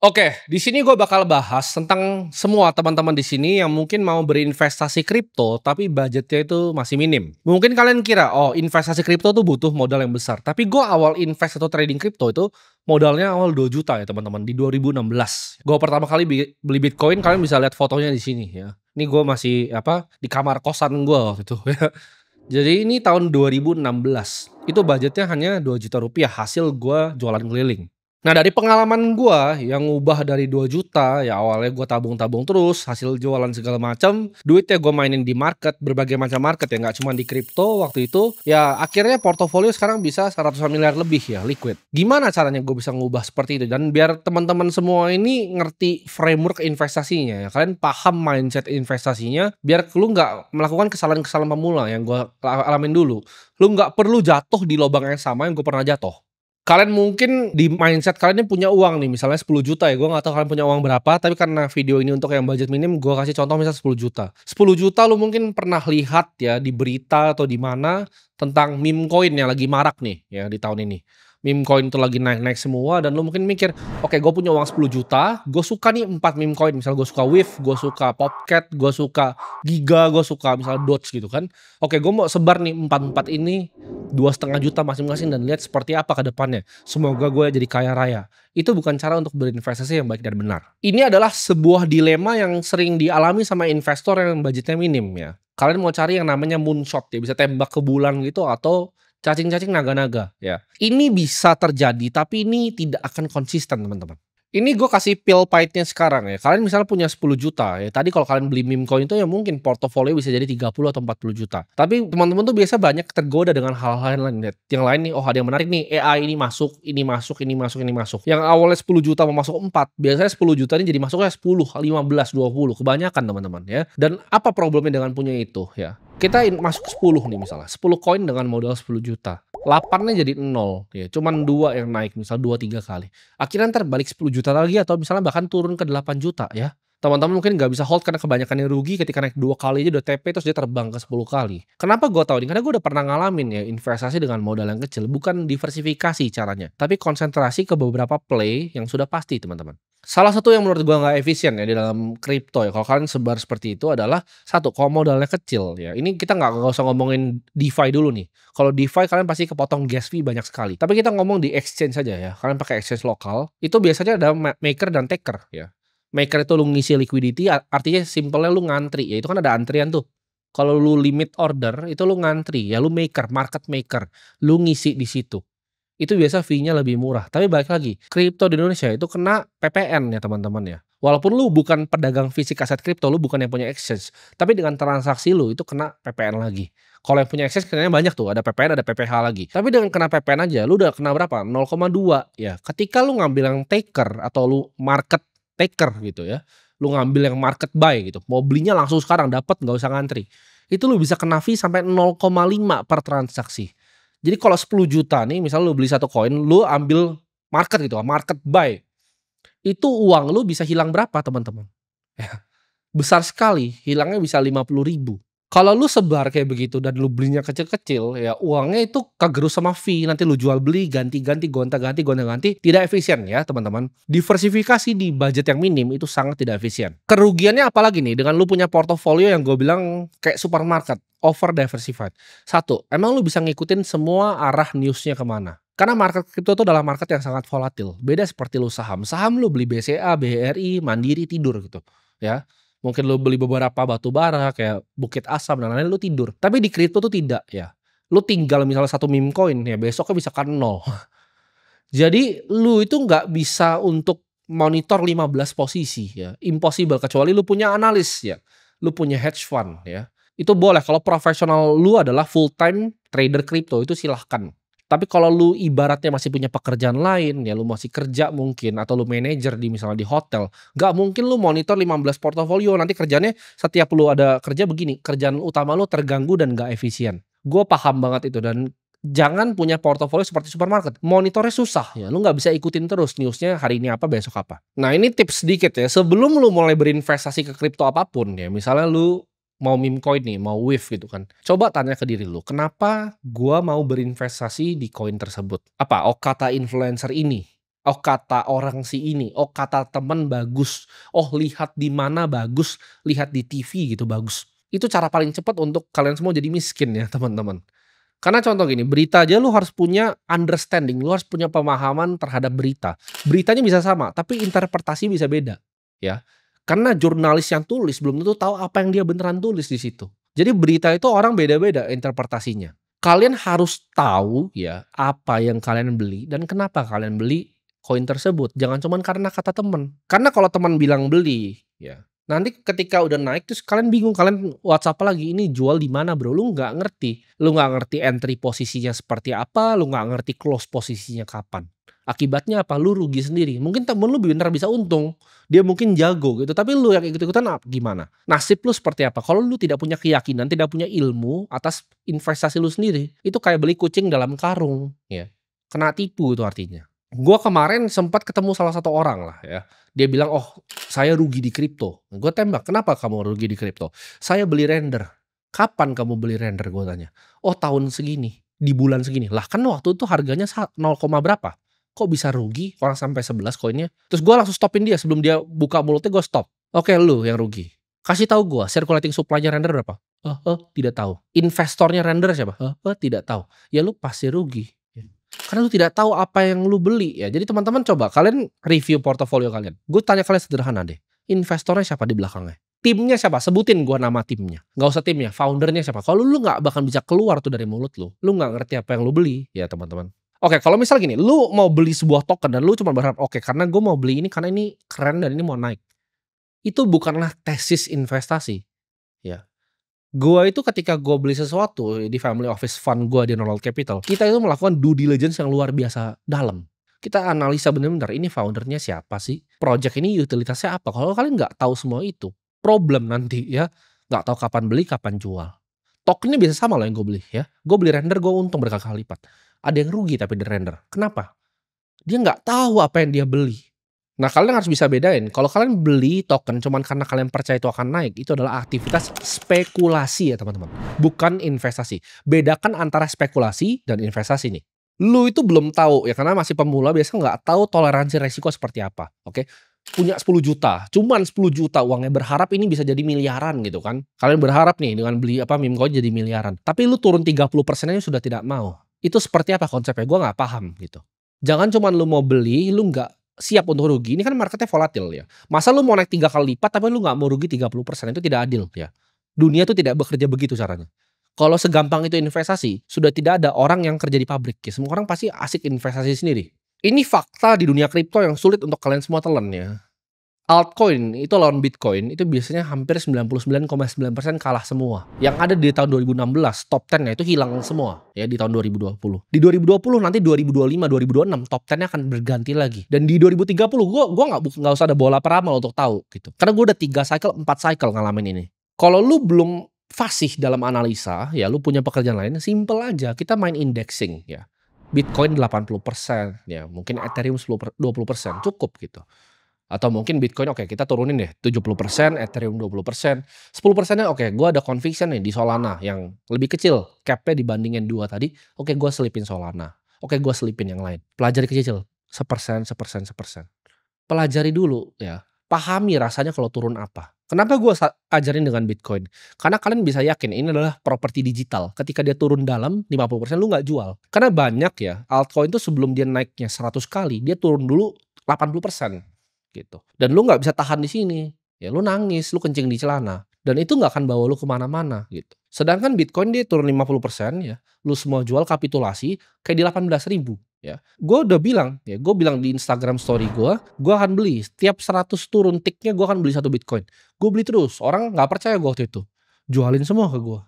Oke, di sini gue bakal bahas tentang semua teman-teman di sini yang mungkin mau berinvestasi kripto tapi budgetnya itu masih minim. Mungkin kalian kira, oh investasi kripto tuh butuh modal yang besar. Tapi gue awal invest atau trading kripto itu modalnya awal 2 juta ya teman-teman di 2016. Gue pertama kali beli Bitcoin, kalian bisa lihat fotonya di sini ya. Ini gue masih apa di kamar kosan gue waktu itu ya. Jadi ini tahun 2016. Itu budgetnya hanya 2 juta rupiah hasil gue jualan keliling. Nah dari pengalaman gue yang ubah dari 2 juta ya awalnya gue tabung-tabung terus hasil jualan segala macam duitnya gue mainin di market berbagai macam market ya nggak cuma di crypto waktu itu ya akhirnya portofolio sekarang bisa 100 miliar lebih ya liquid. Gimana caranya gue bisa ngubah seperti itu dan biar teman-teman semua ini ngerti framework investasinya ya kalian paham mindset investasinya biar lu nggak melakukan kesalahan-kesalahan pemula yang gue alamin dulu. Lu nggak perlu jatuh di lubang yang sama yang gue pernah jatuh kalian mungkin di mindset kalian ini punya uang nih misalnya 10 juta ya gue gak tahu kalian punya uang berapa tapi karena video ini untuk yang budget minim gue kasih contoh misalnya 10 juta 10 juta lu mungkin pernah lihat ya di berita atau di mana tentang meme coin yang lagi marak nih ya di tahun ini meme coin itu lagi naik-naik semua dan lu mungkin mikir, oke okay, gue punya uang 10 juta, gue suka nih empat meme coin, misal gue suka Wave, gue suka Popcat, gue suka Giga, gue suka misal Doge gitu kan. Oke okay, gue mau sebar nih empat empat ini dua setengah juta masing-masing dan lihat seperti apa ke depannya. Semoga gue jadi kaya raya. Itu bukan cara untuk berinvestasi yang baik dan benar. Ini adalah sebuah dilema yang sering dialami sama investor yang budgetnya minim ya. Kalian mau cari yang namanya moonshot ya, bisa tembak ke bulan gitu atau cacing-cacing naga-naga ya. Ini bisa terjadi tapi ini tidak akan konsisten teman-teman. Ini gue kasih pil pahitnya sekarang ya. Kalian misalnya punya 10 juta ya. Tadi kalau kalian beli meme coin itu ya mungkin portofolio bisa jadi 30 atau 40 juta. Tapi teman-teman tuh biasa banyak tergoda dengan hal-hal yang lain. Yang lain nih, oh ada yang menarik nih. AI ini masuk, ini masuk, ini masuk, ini masuk. Yang awalnya 10 juta mau masuk 4. Biasanya 10 juta ini jadi masuknya 10, 15, 20. Kebanyakan teman-teman ya. Dan apa problemnya dengan punya itu ya. Kita in, masuk 10 nih misalnya. 10 koin dengan modal 10 juta. 8-nya jadi 0 ya. Cuman dua yang naik misal 2 3 kali. Akhirnya ntar balik 10 juta lagi atau misalnya bahkan turun ke 8 juta ya teman-teman mungkin nggak bisa hold karena kebanyakan yang rugi ketika naik dua kali aja udah TP terus dia terbang ke 10 kali. Kenapa gue tahu ini? Karena gue udah pernah ngalamin ya investasi dengan modal yang kecil. Bukan diversifikasi caranya, tapi konsentrasi ke beberapa play yang sudah pasti teman-teman. Salah satu yang menurut gue nggak efisien ya di dalam kripto ya, kalau kalian sebar seperti itu adalah satu, kalau modalnya kecil ya. Ini kita nggak usah ngomongin DeFi dulu nih. Kalau DeFi kalian pasti kepotong gas fee banyak sekali. Tapi kita ngomong di exchange saja ya. Kalian pakai exchange lokal, itu biasanya ada maker dan taker ya maker itu lu ngisi liquidity artinya simpelnya lu ngantri ya itu kan ada antrian tuh kalau lu limit order itu lu ngantri ya lu maker market maker lu ngisi di situ itu biasa fee-nya lebih murah tapi balik lagi kripto di Indonesia itu kena PPN ya teman-teman ya walaupun lu bukan pedagang fisik aset kripto lu bukan yang punya exchange tapi dengan transaksi lu itu kena PPN lagi kalau yang punya exchange kena banyak tuh ada PPN ada PPH lagi tapi dengan kena PPN aja lu udah kena berapa 0,2 ya ketika lu ngambil yang taker atau lu market taker gitu ya lu ngambil yang market buy gitu mau belinya langsung sekarang dapat nggak usah ngantri itu lu bisa kena fee sampai 0,5 per transaksi jadi kalau 10 juta nih misal lu beli satu koin lu ambil market gitu market buy itu uang lu bisa hilang berapa teman-teman ya. besar sekali hilangnya bisa 50 ribu kalau lu sebar kayak begitu dan lu belinya kecil-kecil, ya uangnya itu kegerus sama fee. Nanti lu jual beli, ganti-ganti, gonta-ganti, gonta-ganti. Tidak efisien ya teman-teman. Diversifikasi di budget yang minim itu sangat tidak efisien. Kerugiannya apalagi nih dengan lu punya portofolio yang gue bilang kayak supermarket. Over diversified. Satu, emang lu bisa ngikutin semua arah newsnya kemana? Karena market crypto itu adalah market yang sangat volatil. Beda seperti lu saham. Saham lu beli BCA, BRI, Mandiri, tidur gitu. Ya mungkin lu beli beberapa batu bara kayak Bukit Asam dan lain-lain lu tidur. Tapi di kripto tuh tidak ya. Lu tinggal misalnya satu meme coin ya besoknya bisa kan nol. Jadi lu itu nggak bisa untuk monitor 15 posisi ya. Impossible kecuali lu punya analis ya. Lu punya hedge fund ya. Itu boleh kalau profesional lu adalah full time trader kripto itu silahkan. Tapi kalau lu ibaratnya masih punya pekerjaan lain, ya lu masih kerja mungkin atau lu manajer di misalnya di hotel, nggak mungkin lu monitor 15 portofolio nanti kerjanya setiap lu ada kerja begini, kerjaan utama lu terganggu dan gak efisien. Gue paham banget itu dan jangan punya portofolio seperti supermarket. Monitornya susah ya, lu nggak bisa ikutin terus newsnya hari ini apa besok apa. Nah ini tips sedikit ya, sebelum lu mulai berinvestasi ke kripto apapun ya, misalnya lu mau meme coin nih, mau wave gitu kan. Coba tanya ke diri lu, kenapa gua mau berinvestasi di koin tersebut? Apa? Oh kata influencer ini, oh kata orang si ini, oh kata temen bagus, oh lihat di mana bagus, lihat di TV gitu bagus. Itu cara paling cepat untuk kalian semua jadi miskin ya teman-teman. Karena contoh gini, berita aja lu harus punya understanding, lu harus punya pemahaman terhadap berita. Beritanya bisa sama, tapi interpretasi bisa beda. Ya, karena jurnalis yang tulis belum tentu tahu apa yang dia beneran tulis di situ. Jadi berita itu orang beda-beda interpretasinya. Kalian harus tahu ya apa yang kalian beli dan kenapa kalian beli koin tersebut. Jangan cuma karena kata teman. Karena kalau teman bilang beli ya Nanti ketika udah naik terus kalian bingung kalian WhatsApp lagi ini jual di mana bro? Lu nggak ngerti. Lu nggak ngerti entry posisinya seperti apa, lu nggak ngerti close posisinya kapan. Akibatnya apa? Lu rugi sendiri. Mungkin temen lu benar bisa untung, dia mungkin jago gitu, tapi lu yang ikut-ikutan gimana? Nasib lu seperti apa? Kalau lu tidak punya keyakinan, tidak punya ilmu atas investasi lu sendiri, itu kayak beli kucing dalam karung, ya. Kena tipu itu artinya. Gua kemarin sempat ketemu salah satu orang lah ya. Dia bilang, "Oh, saya rugi di kripto." Gue tembak, "Kenapa kamu rugi di kripto?" "Saya beli render." "Kapan kamu beli render?" gue tanya. "Oh, tahun segini." di bulan segini. Lah kan waktu itu harganya 0, berapa? kok bisa rugi orang sampai 11 koinnya. Terus gue langsung stopin dia sebelum dia buka mulutnya gue stop. Oke okay, lu yang rugi. Kasih tahu gue circulating supply-nya render berapa? Eh, uh, uh, tidak tahu. Investornya render siapa? Eh, uh, uh, tidak tahu. Ya lu pasti rugi. Karena lu tidak tahu apa yang lu beli ya. Jadi teman-teman coba kalian review portofolio kalian. Gue tanya kalian sederhana deh. Investornya siapa di belakangnya? Timnya siapa? Sebutin gue nama timnya. nggak usah timnya, foundernya siapa. Kalau lu nggak bahkan bisa keluar tuh dari mulut lu, lu nggak ngerti apa yang lu beli ya teman-teman. Oke, okay, kalau misal gini, lu mau beli sebuah token dan lu cuma berharap oke okay, karena gue mau beli ini karena ini keren dan ini mau naik. Itu bukanlah tesis investasi. Ya. Gue itu ketika gue beli sesuatu di family office fund gue di Normal Capital, kita itu melakukan due diligence yang luar biasa dalam. Kita analisa benar-benar ini foundernya siapa sih? Project ini utilitasnya apa? Kalau kalian nggak tahu semua itu, problem nanti ya. Nggak tahu kapan beli, kapan jual. Tokennya biasa sama loh yang gue beli ya. Gue beli render, gue untung berkali-kali lipat ada yang rugi tapi di render. Kenapa? Dia nggak tahu apa yang dia beli. Nah kalian harus bisa bedain. Kalau kalian beli token cuman karena kalian percaya itu akan naik, itu adalah aktivitas spekulasi ya teman-teman. Bukan investasi. Bedakan antara spekulasi dan investasi nih. Lu itu belum tahu ya karena masih pemula biasa nggak tahu toleransi resiko seperti apa. Oke, punya 10 juta, cuman 10 juta uangnya berharap ini bisa jadi miliaran gitu kan. Kalian berharap nih dengan beli apa meme coin jadi miliaran. Tapi lu turun 30 persennya sudah tidak mau itu seperti apa konsepnya gue nggak paham gitu jangan cuman lu mau beli lu nggak siap untuk rugi ini kan marketnya volatil ya masa lu mau naik tiga kali lipat tapi lu nggak mau rugi 30% itu tidak adil ya dunia itu tidak bekerja begitu caranya kalau segampang itu investasi sudah tidak ada orang yang kerja di pabrik ya semua orang pasti asik investasi sendiri ini fakta di dunia kripto yang sulit untuk kalian semua telan ya altcoin itu lawan Bitcoin itu biasanya hampir 99,9% kalah semua. Yang ada di tahun 2016 top 10-nya itu hilang semua ya di tahun 2020. Di 2020 nanti 2025 2026 top 10-nya akan berganti lagi. Dan di 2030 gua gua nggak nggak usah ada bola peramal untuk tahu gitu. Karena gua udah tiga cycle 4 cycle ngalamin ini. Kalau lu belum fasih dalam analisa, ya lu punya pekerjaan lain, simple aja. Kita main indexing ya. Bitcoin 80%, ya mungkin Ethereum 20%, cukup gitu atau mungkin Bitcoin oke okay, kita turunin deh 70%, Ethereum 20%, 10%-nya oke okay, gue ada conviction nih di Solana yang lebih kecil capnya dibandingin dua tadi, oke okay, gue selipin Solana, oke okay, gue selipin yang lain. Pelajari kecil-kecil, sepersen, sepersen, sepersen. Pelajari dulu ya, pahami rasanya kalau turun apa. Kenapa gua ajarin dengan Bitcoin? Karena kalian bisa yakin ini adalah properti digital. Ketika dia turun dalam 50% lu gak jual. Karena banyak ya altcoin itu sebelum dia naiknya 100 kali, dia turun dulu 80% gitu dan lu nggak bisa tahan di sini ya lu nangis lu kencing di celana dan itu nggak akan bawa lu kemana-mana gitu sedangkan bitcoin dia turun 50% ya lu semua jual kapitulasi kayak di 18 ribu ya gue udah bilang ya gue bilang di Instagram story gue gue akan beli setiap 100 turun tiknya gue akan beli satu bitcoin gue beli terus orang nggak percaya gue waktu itu jualin semua ke gue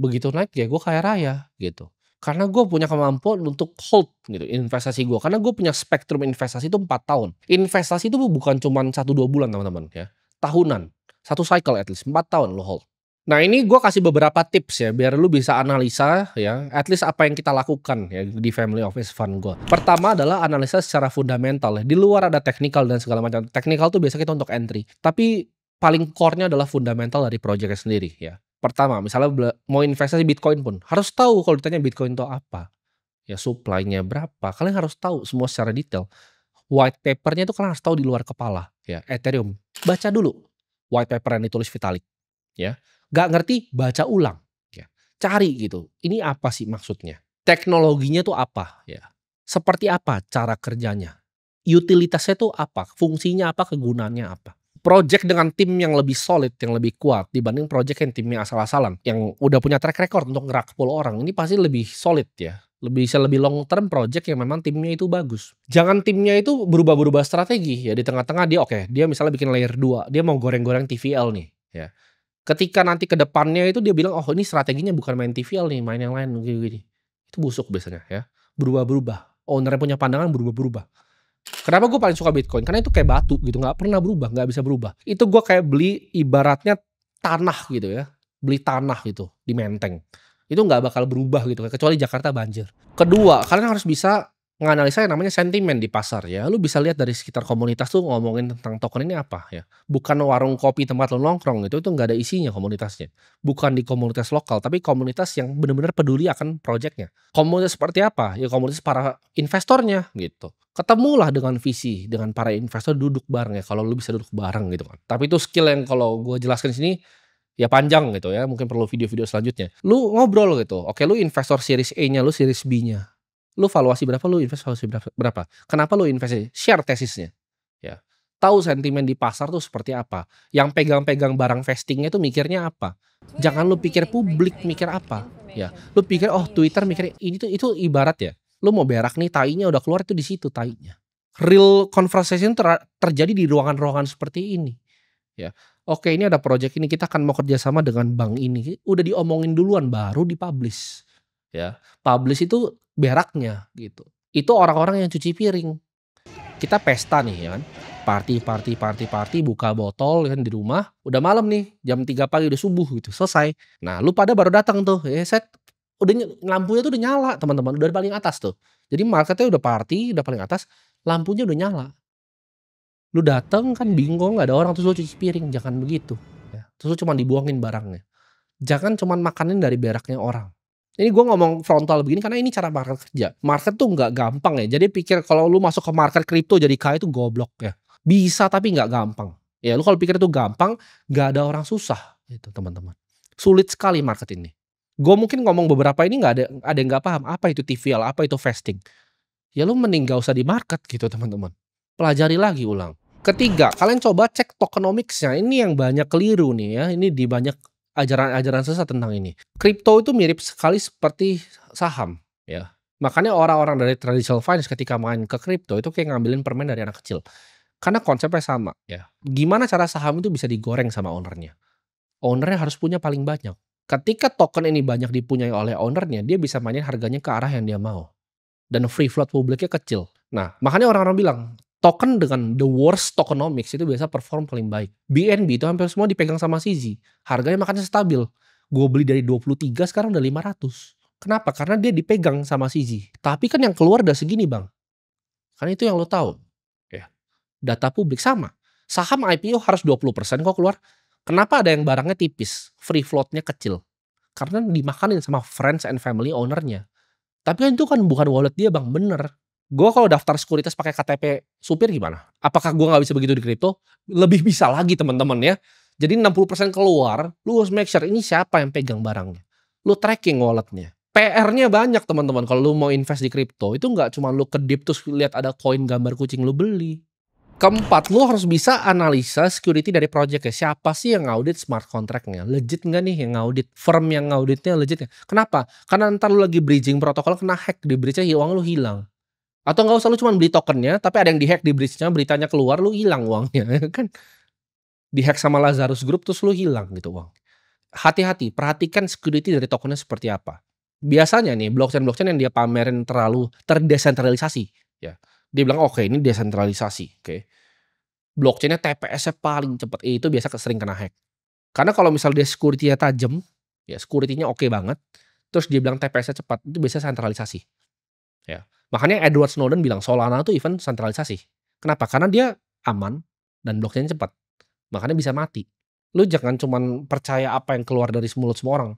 begitu naik ya gue kaya raya gitu karena gue punya kemampuan untuk hold gitu investasi gue karena gue punya spektrum investasi itu empat tahun investasi itu bukan cuma satu dua bulan teman-teman ya tahunan satu cycle at least empat tahun lo hold nah ini gue kasih beberapa tips ya biar lu bisa analisa ya at least apa yang kita lakukan ya di family office fund gue pertama adalah analisa secara fundamental ya di luar ada technical dan segala macam technical tuh biasa kita untuk entry tapi paling core-nya adalah fundamental dari projectnya sendiri ya pertama misalnya mau investasi Bitcoin pun harus tahu kalau ditanya Bitcoin itu apa ya suplainya berapa kalian harus tahu semua secara detail white papernya itu kalian harus tahu di luar kepala ya Ethereum baca dulu white paper yang ditulis Vitalik ya gak ngerti baca ulang ya cari gitu ini apa sih maksudnya teknologinya tuh apa ya seperti apa cara kerjanya utilitasnya tuh apa fungsinya apa kegunaannya apa project dengan tim yang lebih solid, yang lebih kuat dibanding project yang timnya asal-asalan, yang udah punya track record untuk ngerak 10 orang, ini pasti lebih solid ya lebih bisa lebih long term project yang memang timnya itu bagus. Jangan timnya itu berubah-berubah strategi ya di tengah-tengah dia oke, okay, dia misalnya bikin layer 2, dia mau goreng-goreng TVL nih ya. Ketika nanti ke depannya itu dia bilang oh ini strateginya bukan main TVL nih, main yang lain gini-gini. Itu busuk biasanya ya. Berubah-berubah. Ownernya punya pandangan berubah-berubah Kenapa gue paling suka Bitcoin? Karena itu kayak batu gitu, nggak pernah berubah, nggak bisa berubah. Itu gue kayak beli ibaratnya tanah gitu ya, beli tanah gitu di Menteng. Itu nggak bakal berubah gitu, kecuali Jakarta banjir. Kedua, kalian harus bisa menganalisa yang namanya sentimen di pasar ya. Lu bisa lihat dari sekitar komunitas tuh ngomongin tentang token ini apa ya. Bukan warung kopi tempat lu nongkrong itu itu nggak ada isinya komunitasnya. Bukan di komunitas lokal tapi komunitas yang benar-benar peduli akan proyeknya. Komunitas seperti apa? Ya komunitas para investornya gitu. Ketemulah dengan visi dengan para investor duduk bareng ya kalau lu bisa duduk bareng gitu kan. Tapi itu skill yang kalau gue jelaskan di sini ya panjang gitu ya mungkin perlu video-video selanjutnya lu ngobrol gitu oke lu investor series A nya lu series B nya lu valuasi berapa lu invest valuasi berapa kenapa lu invest share tesisnya ya tahu sentimen di pasar tuh seperti apa yang pegang-pegang barang vestingnya tuh mikirnya apa jangan lu pikir publik mikir apa ya lu pikir oh Twitter mikir ini tuh itu ibarat ya lu mau berak nih tainya udah keluar itu di situ tainya real conversation ter terjadi di ruangan-ruangan seperti ini ya oke ini ada project ini kita akan mau kerjasama dengan bank ini udah diomongin duluan baru dipublish ya publish itu beraknya gitu itu orang-orang yang cuci piring kita pesta nih ya kan party party party party buka botol ya kan di rumah udah malam nih jam 3 pagi udah subuh gitu selesai nah lu pada baru datang tuh ya set udah lampunya tuh udah nyala teman-teman udah paling atas tuh jadi marketnya udah party udah paling atas lampunya udah nyala lu dateng kan bingung gak ada orang terus lu cuci piring jangan begitu ya. terus lu cuma dibuangin barangnya jangan cuma makanin dari beraknya orang ini gue ngomong frontal begini karena ini cara market kerja. Market tuh nggak gampang ya. Jadi pikir kalau lu masuk ke market kripto jadi kaya itu goblok ya. Bisa tapi nggak gampang. Ya lu kalau pikir itu gampang, nggak ada orang susah Itu teman-teman. Sulit sekali market ini. Gue mungkin ngomong beberapa ini nggak ada ada yang nggak paham apa itu TVL, apa itu vesting. Ya lu mending gak usah di market gitu teman-teman. Pelajari lagi ulang. Ketiga, kalian coba cek tokenomicsnya. Ini yang banyak keliru nih ya. Ini di banyak ajaran-ajaran sesat tentang ini. Kripto itu mirip sekali seperti saham, ya. Makanya orang-orang dari traditional finance ketika main ke kripto itu kayak ngambilin permen dari anak kecil. Karena konsepnya sama, ya. Gimana cara saham itu bisa digoreng sama ownernya? Ownernya harus punya paling banyak. Ketika token ini banyak dipunyai oleh ownernya, dia bisa mainin harganya ke arah yang dia mau. Dan free float publiknya kecil. Nah, makanya orang-orang bilang token dengan the worst tokenomics itu biasa perform paling baik. BNB itu hampir semua dipegang sama CZ. Harganya makanya stabil. Gue beli dari 23 sekarang udah 500. Kenapa? Karena dia dipegang sama CZ. Tapi kan yang keluar udah segini bang. Karena itu yang lo tahu. Ya. Data publik sama. Saham IPO harus 20% kok keluar. Kenapa ada yang barangnya tipis? Free floatnya kecil. Karena dimakanin sama friends and family ownernya. Tapi kan itu kan bukan wallet dia bang, bener gue kalau daftar sekuritas pakai KTP supir gimana? Apakah gue nggak bisa begitu di kripto? Lebih bisa lagi teman-teman ya. Jadi 60% keluar, lu harus make sure ini siapa yang pegang barangnya. Lu tracking walletnya. PR-nya banyak teman-teman kalau lu mau invest di kripto itu nggak cuma lu kedip terus lihat ada koin gambar kucing lu beli. Keempat, lu harus bisa analisa security dari projectnya. Siapa sih yang ngaudit smart contractnya? Legit nggak nih yang ngaudit? Firm yang ngauditnya legit nggak? Kenapa? Karena ntar lu lagi bridging protokol kena hack di bridge-nya uang lu hilang atau nggak usah lu cuma beli tokennya, tapi ada yang dihack di bridge-nya, beritanya keluar, lu hilang uangnya. Ya kan dihack sama Lazarus Group terus lu hilang gitu uang. Hati-hati, perhatikan security dari tokennya seperti apa. Biasanya nih blockchain-blockchain yang dia pamerin terlalu terdesentralisasi. ya Dia bilang oke okay, ini desentralisasi. Oke. Okay. Blockchainnya TPS-nya paling cepat. Eh, itu biasa sering kena hack. Karena kalau misal dia security-nya tajam, ya security-nya oke okay banget, terus dia bilang TPS-nya cepat, itu biasa sentralisasi. Ya Makanya Edward Snowden bilang Solana itu event sentralisasi. Kenapa? Karena dia aman dan blockchain cepat. Makanya bisa mati. Lu jangan cuman percaya apa yang keluar dari mulut semua orang.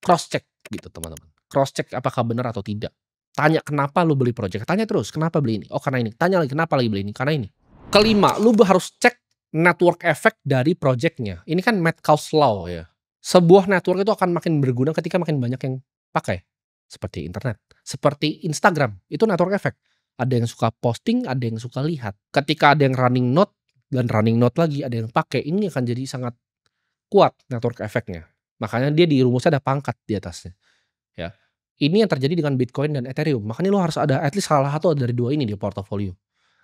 Cross check gitu teman-teman. Cross check apakah benar atau tidak. Tanya kenapa lu beli project. Tanya terus kenapa beli ini. Oh karena ini. Tanya lagi kenapa lagi beli ini. Karena ini. Kelima, lu harus cek network effect dari projectnya. Ini kan Metcalfe's Law ya. Sebuah network itu akan makin berguna ketika makin banyak yang pakai seperti internet, seperti Instagram. Itu network effect. Ada yang suka posting, ada yang suka lihat. Ketika ada yang running note dan running note lagi, ada yang pakai, ini akan jadi sangat kuat network efeknya. Makanya dia di rumusnya ada pangkat di atasnya. Ya. Ini yang terjadi dengan Bitcoin dan Ethereum. Makanya lo harus ada at least salah satu dari dua ini di portofolio.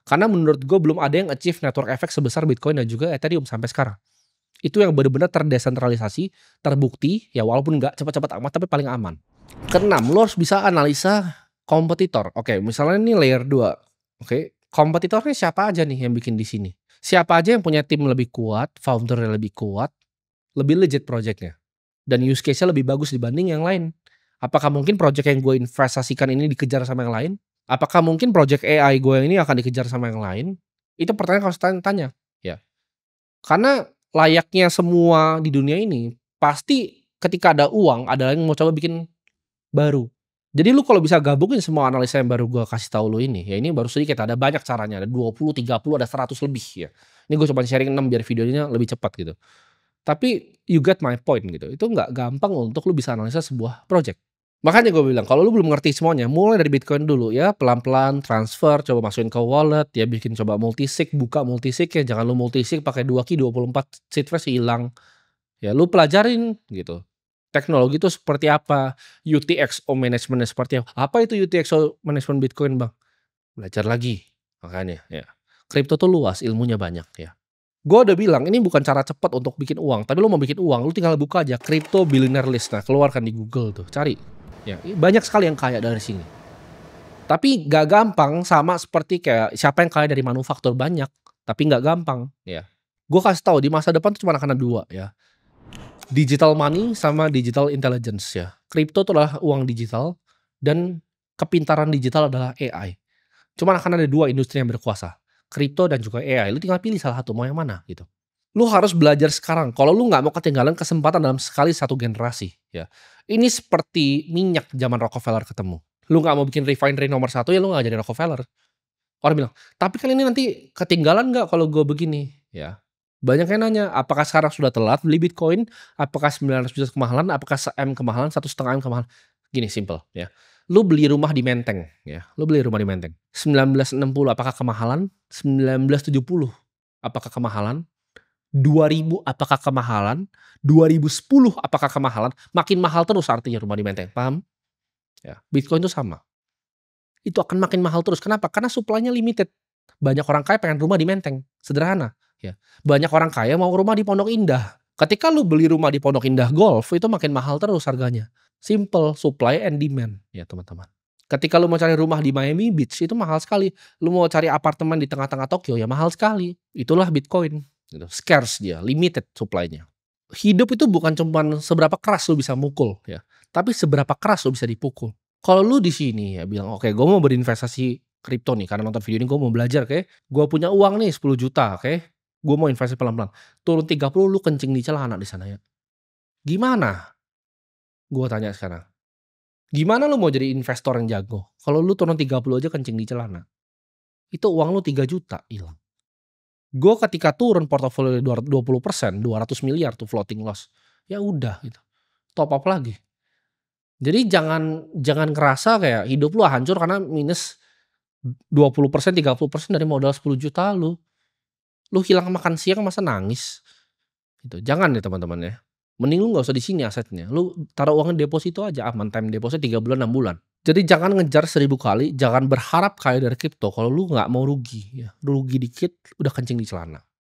Karena menurut gue belum ada yang achieve network efek sebesar Bitcoin dan juga Ethereum sampai sekarang. Itu yang benar-benar terdesentralisasi, terbukti, ya walaupun nggak cepat-cepat amat tapi paling aman. Keenam, lo harus bisa analisa kompetitor. Oke, misalnya ini layer 2. Oke, kompetitornya siapa aja nih yang bikin di sini? Siapa aja yang punya tim lebih kuat, foundernya lebih kuat, lebih legit projectnya. Dan use case-nya lebih bagus dibanding yang lain. Apakah mungkin project yang gue investasikan ini dikejar sama yang lain? Apakah mungkin project AI gue yang ini akan dikejar sama yang lain? Itu pertanyaan harus tanya. Ya. Karena layaknya semua di dunia ini, pasti ketika ada uang, ada yang mau coba bikin baru. Jadi lu kalau bisa gabungin semua analisa yang baru gue kasih tau lu ini, ya ini baru sedikit, ada banyak caranya, ada 20, 30, ada 100 lebih ya. Ini gue coba sharing 6 biar videonya lebih cepat gitu. Tapi you get my point gitu, itu nggak gampang untuk lu bisa analisa sebuah project. Makanya gue bilang, kalau lu belum ngerti semuanya, mulai dari Bitcoin dulu ya, pelan-pelan transfer, coba masukin ke wallet, ya bikin coba multisig, buka multisig ya, jangan lu multisig pakai 2 ki 24 seed hilang. Ya lu pelajarin gitu teknologi itu seperti apa, UTXO manajemennya seperti apa. Apa itu UTXO management Bitcoin, Bang? Belajar lagi. Makanya ya. Kripto tuh luas, ilmunya banyak ya. Gue udah bilang ini bukan cara cepat untuk bikin uang, tapi lo mau bikin uang, lo tinggal buka aja crypto billionaire list. Nah, keluarkan di Google tuh, cari. Ya, banyak sekali yang kaya dari sini. Tapi gak gampang sama seperti kayak siapa yang kaya dari manufaktur banyak, tapi gak gampang. Ya. Gue kasih tahu di masa depan tuh cuma akan ada dua ya digital money sama digital intelligence ya. Kripto itu adalah uang digital dan kepintaran digital adalah AI. Cuma akan ada dua industri yang berkuasa, kripto dan juga AI. Lu tinggal pilih salah satu mau yang mana gitu. Lu harus belajar sekarang. Kalau lu nggak mau ketinggalan kesempatan dalam sekali satu generasi ya. Ini seperti minyak zaman Rockefeller ketemu. Lu nggak mau bikin refinery nomor satu ya lu nggak jadi Rockefeller. Orang bilang, tapi kan ini nanti ketinggalan nggak kalau gue begini ya. Banyak yang nanya, apakah sekarang sudah telat beli Bitcoin? Apakah 900 juta kemahalan? Apakah 1M kemahalan? satu setengah m kemahalan? Gini, simple ya. Lu beli rumah di Menteng ya. Lu beli rumah di Menteng. 1960 apakah kemahalan? 1970 apakah kemahalan? 2000 apakah kemahalan? 2010 apakah kemahalan? Makin mahal terus artinya rumah di Menteng, paham? Ya, Bitcoin itu sama. Itu akan makin mahal terus. Kenapa? Karena suplainya limited. Banyak orang kaya pengen rumah di Menteng, sederhana. Ya. Banyak orang kaya mau rumah di Pondok Indah. Ketika lu beli rumah di Pondok Indah Golf itu makin mahal terus harganya. Simple supply and demand ya teman-teman. Ketika lu mau cari rumah di Miami Beach itu mahal sekali. Lu mau cari apartemen di tengah-tengah Tokyo ya mahal sekali. Itulah Bitcoin. Gitu. Scarce dia, limited supply-nya. Hidup itu bukan cuma seberapa keras lu bisa mukul ya, tapi seberapa keras lu bisa dipukul. Kalau lu di sini ya bilang oke, okay, gue mau berinvestasi kripto nih karena nonton video ini gue mau belajar, oke. Okay? Gue punya uang nih 10 juta, oke. Okay? gue mau investasi pelan-pelan. Turun 30 lu kencing di celana di sana ya. Gimana? Gue tanya sekarang. Gimana lu mau jadi investor yang jago? Kalau lu turun 30 aja kencing di celana. Itu uang lu 3 juta hilang. Gue ketika turun portofolio 20%, 200 miliar tuh floating loss. Ya udah gitu. Top up lagi. Jadi jangan jangan ngerasa kayak hidup lu hancur karena minus 20%, 30% dari modal 10 juta lu lu hilang makan siang masa nangis gitu jangan ya teman-teman ya mending lu nggak usah di sini asetnya lu taruh uangnya deposito aja aman ah, time deposit 3 bulan 6 bulan jadi jangan ngejar seribu kali jangan berharap kaya dari kripto kalau lu nggak mau rugi ya rugi dikit udah kencing di celana